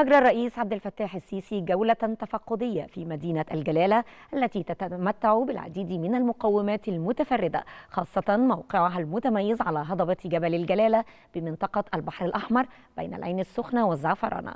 أجرى الرئيس عبد الفتاح السيسي جولة تفقدية في مدينة الجلالة التي تتمتع بالعديد من المقومات المتفردة خاصة موقعها المتميز على هضبة جبل الجلالة بمنطقة البحر الأحمر بين العين السخنة والزعفرانة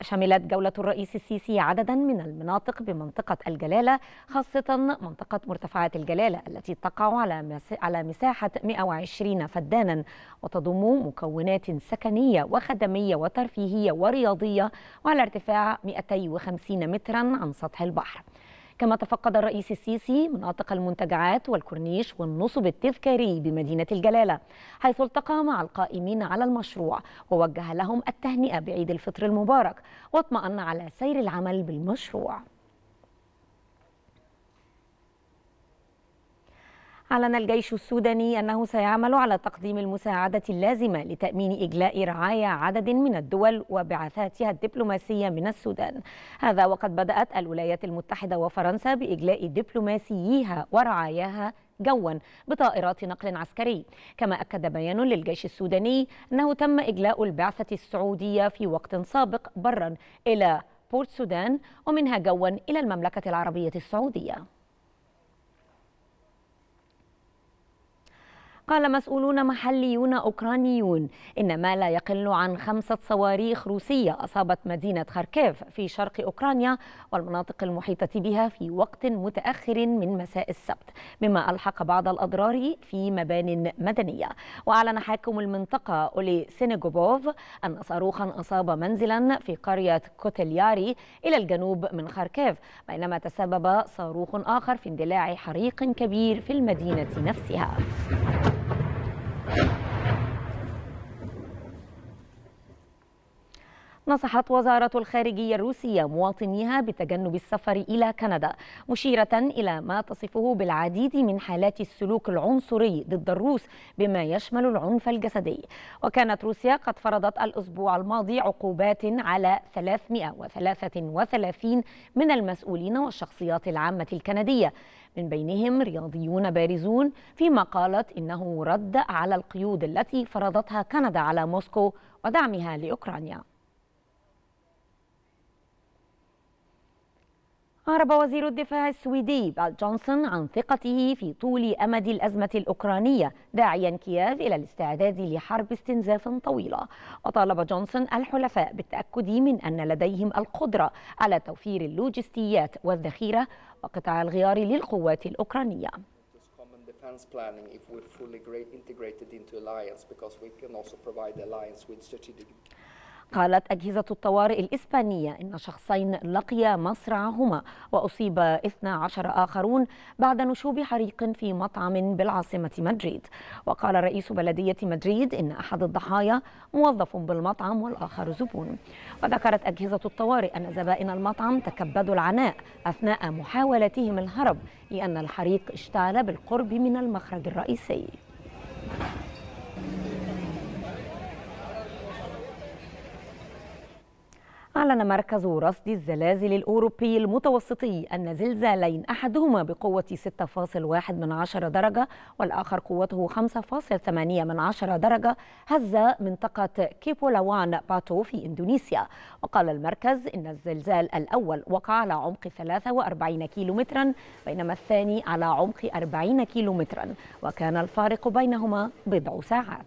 شملت جولة الرئيس السيسي عددا من المناطق بمنطقة الجلالة خاصة منطقة مرتفعات الجلالة التي تقع على على مساحة 120 فدانا وتضم مكونات سكنية وخدمية وترفيهية ورياضية وعلى ارتفاع 250 مترا عن سطح البحر كما تفقد الرئيس السيسي مناطق المنتجعات والكورنيش والنصب التذكاري بمدينة الجلالة حيث التقى مع القائمين على المشروع ووجه لهم التهنئة بعيد الفطر المبارك واطمأن على سير العمل بالمشروع أعلن الجيش السوداني أنه سيعمل على تقديم المساعدة اللازمة لتأمين إجلاء رعاية عدد من الدول وبعثاتها الدبلوماسية من السودان هذا وقد بدأت الولايات المتحدة وفرنسا بإجلاء دبلوماسييها ورعاياها جوا بطائرات نقل عسكري كما أكد بيان للجيش السوداني أنه تم إجلاء البعثة السعودية في وقت سابق برا إلى بورت سودان ومنها جوا إلى المملكة العربية السعودية قال مسؤولون محليون أوكرانيون إن ما لا يقل عن خمسة صواريخ روسية أصابت مدينة خاركيف في شرق أوكرانيا والمناطق المحيطة بها في وقت متأخر من مساء السبت مما ألحق بعض الأضرار في مبان مدنية وأعلن حاكم المنطقة أولي سينيغوبوف أن صاروخا أصاب منزلا في قرية كوتلياري إلى الجنوب من خاركيف بينما تسبب صاروخ آخر في اندلاع حريق كبير في المدينة نفسها نصحت وزارة الخارجية الروسية مواطنيها بتجنب السفر إلى كندا مشيرة إلى ما تصفه بالعديد من حالات السلوك العنصري ضد الروس بما يشمل العنف الجسدي وكانت روسيا قد فرضت الأسبوع الماضي عقوبات على 333 من المسؤولين والشخصيات العامة الكندية من بينهم رياضيون بارزون فيما قالت إنه رد على القيود التي فرضتها كندا على موسكو ودعمها لأوكرانيا أعرب وزير الدفاع السويدي بال جونسون عن ثقته في طول أمد الأزمة الأوكرانية داعيا كييف إلى الاستعداد لحرب استنزاف طويلة وطالب جونسون الحلفاء بالتأكد من أن لديهم القدرة على توفير اللوجستيات والذخيرة وقطع الغيار للقوات الأوكرانية قالت أجهزة الطوارئ الإسبانية إن شخصين لقيا مصرعهما وأصيب 12 آخرون بعد نشوب حريق في مطعم بالعاصمة مدريد وقال رئيس بلدية مدريد إن أحد الضحايا موظف بالمطعم والآخر زبون وذكرت أجهزة الطوارئ أن زبائن المطعم تكبدوا العناء أثناء محاولتهم الهرب لأن الحريق اشتعل بالقرب من المخرج الرئيسي أعلن مركز رصد الزلازل الأوروبي المتوسطي أن زلزالين أحدهما بقوة 6.1 من عشرة درجة والآخر قوته 5.8 من عشرة درجة هز منطقة كيبولاوان باتو في إندونيسيا وقال المركز إن الزلزال الأول وقع على عمق 43 كيلومترا بينما الثاني على عمق 40 كيلومترا وكان الفارق بينهما بضع ساعات